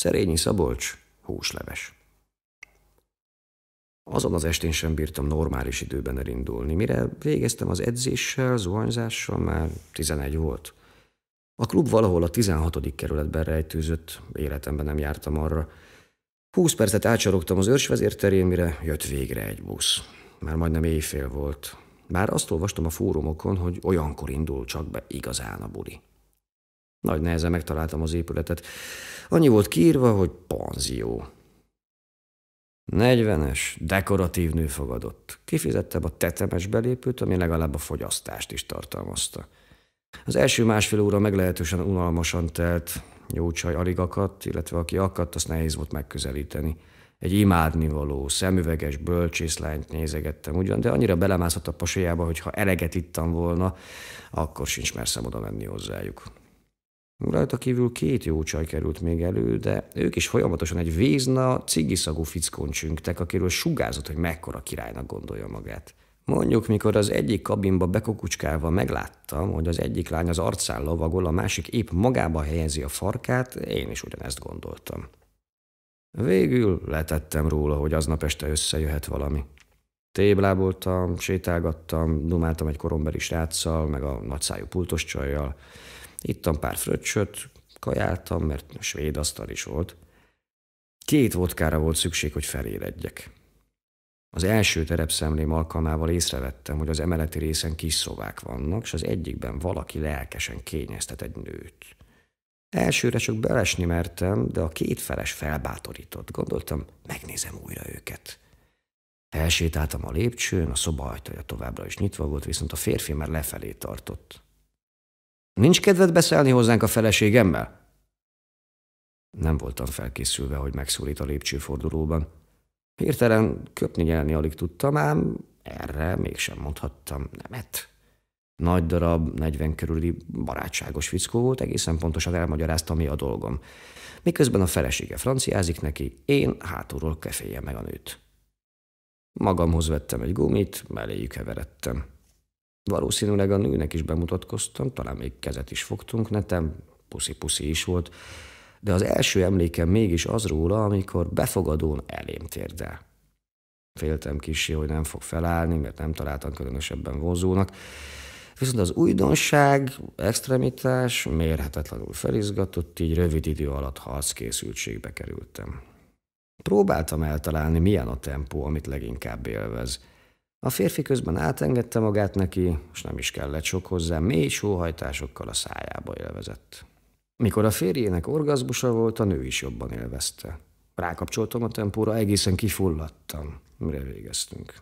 Szerényi Szabolcs, húsleves. Azon az estén sem bírtam normális időben elindulni. Mire végeztem az edzéssel, zuhanyzással, már 11 volt. A klub valahol a 16. kerületben rejtőzött, életemben nem jártam arra. 20 percet átsarogtam az terén, mire jött végre egy busz. Már majdnem éjfél volt. Már azt olvastam a fórumokon, hogy olyankor indul csak be igazán a buli. Nagy nehezen megtaláltam az épületet. Annyi volt kiírva, hogy panzió. Negyvenes, dekoratív nő fogadott. Kifizettem a tetemes belépőt, ami legalább a fogyasztást is tartalmazta. Az első másfél óra meglehetősen unalmasan telt, jó csaj alig akadt, illetve aki akadt, azt nehéz volt megközelíteni. Egy imádnivaló, szemüveges bölcsészlányt nézegettem ugyan, de annyira belemászott a paséjába, hogy ha eleget ittam volna, akkor sincs merszem oda menni hozzájuk. Rajta kívül két jó csaj került még elő, de ők is folyamatosan egy vézna, cigiszagú fickon csüngtek, akiről sugázott, hogy mekkora királynak gondolja magát. Mondjuk, mikor az egyik kabinba bekokucskálva megláttam, hogy az egyik lány az arcán lovagol, a másik épp magába helyezi a farkát, én is ugyanezt gondoltam. Végül letettem róla, hogy aznap este összejöhet valami. Tébláboltam, sétálgattam, dumáltam egy koromberi sráccal, meg a nagyszájú pultos csajjal. Ittam pár fröccsöt, kajáltam, mert svéd asztal is volt. Két vodkára volt szükség, hogy feléredjek. Az első terepszemlém alkalmával észrevettem, hogy az emeleti részen kis szobák vannak, és az egyikben valaki lelkesen kényeztet egy nőt. Elsőre csak belesni mertem, de a két feles felbátorított. Gondoltam, megnézem újra őket. Elsétáltam a lépcsőn, a szoba ajtaja továbbra is nyitva volt, viszont a férfi már lefelé tartott. Nincs kedved beszélni hozzánk a feleségemmel? Nem voltam felkészülve, hogy megszólít a lépcsőfordulóban. Hirtelen köpni nyelni alig tudtam, ám erre mégsem mondhattam nemet. Nagy darab, 40 körüli barátságos fickó volt, egészen pontosan elmagyarázta, mi a dolgom. Miközben a felesége franciázik neki, én hátulról keféljem meg a nőt. Magamhoz vettem egy gumit, melléjük heveredtem. Valószínűleg a nőnek is bemutatkoztam, talán még kezet is fogtunk, netem puszi-puszi is volt, de az első emlékem mégis az róla, amikor befogadón elém térde. Féltem kisé, hogy nem fog felállni, mert nem találtam különösebben vonzónak, Viszont az újdonság, extremitás mérhetetlenül felizgatott, így rövid idő alatt készültségbe kerültem. Próbáltam eltalálni, milyen a tempó, amit leginkább élvez – a férfi közben átengedte magát neki, és nem is kellett sok hozzá, mély sóhajtásokkal a szájába élvezett. Mikor a férjének orgazmusa volt, a nő is jobban élvezte. Rákapcsoltam a tempóra, egészen kifulladtam, mire végeztünk.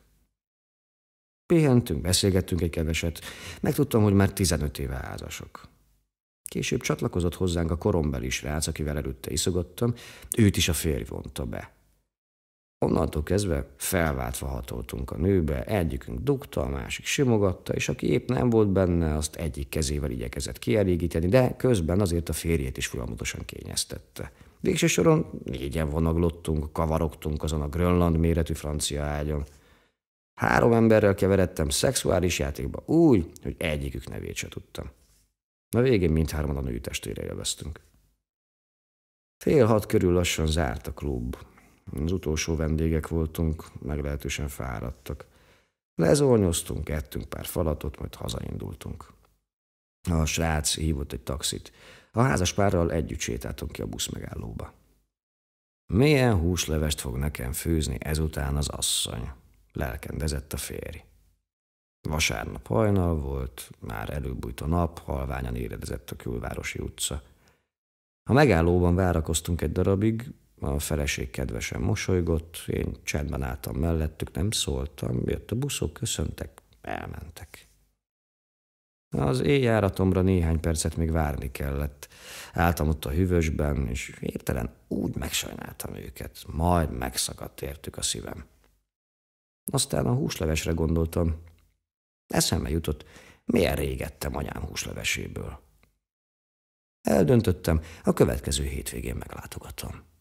Pihentünk, beszélgettünk egy keveset, megtudtam, hogy már 15 éve házasok. Később csatlakozott hozzánk a korombeli srác, akivel előtte iszogottam, őt is a férj vonta be. Onnantól kezdve felváltva hatoltunk a nőbe, egyikünk dugta, a másik simogatta, és aki épp nem volt benne, azt egyik kezével igyekezett kielégíteni, de közben azért a férjét is folyamatosan kényeztette. Végső soron négyen vonaglottunk, kavarogtunk azon a Grönland méretű francia ágyon. Három emberrel keveredtem szexuális játékba úgy, hogy egyikük nevét se tudtam. Na végén mindhárman a női testére élveztünk. Fél hat körül lassan zárt a klub. Az utolsó vendégek voltunk, meglehetősen fáradtak. Lezornyoztunk, ettünk pár falatot, majd hazaindultunk. A srác hívott egy taxit. A házas párral együtt sétáltunk ki a busz megállóba. Milyen húslevest fog nekem főzni ezután az asszony? Lelkendezett a férj. Vasárnap hajnal volt, már előbújt a nap, halványan éredezett a külvárosi utca. A megállóban várakoztunk egy darabig, a feleség kedvesen mosolygott, én csendben álltam mellettük, nem szóltam, jött a buszok, köszöntek, elmentek. Az éjjáratomra néhány percet még várni kellett. Álltam ott a hűvösben, és hirtelen úgy megsajnáltam őket, majd megszakadt értük a szívem. Aztán a húslevesre gondoltam. Eszembe jutott, milyen régettem anyám húsleveséből. Eldöntöttem, a következő hétvégén meglátogatom.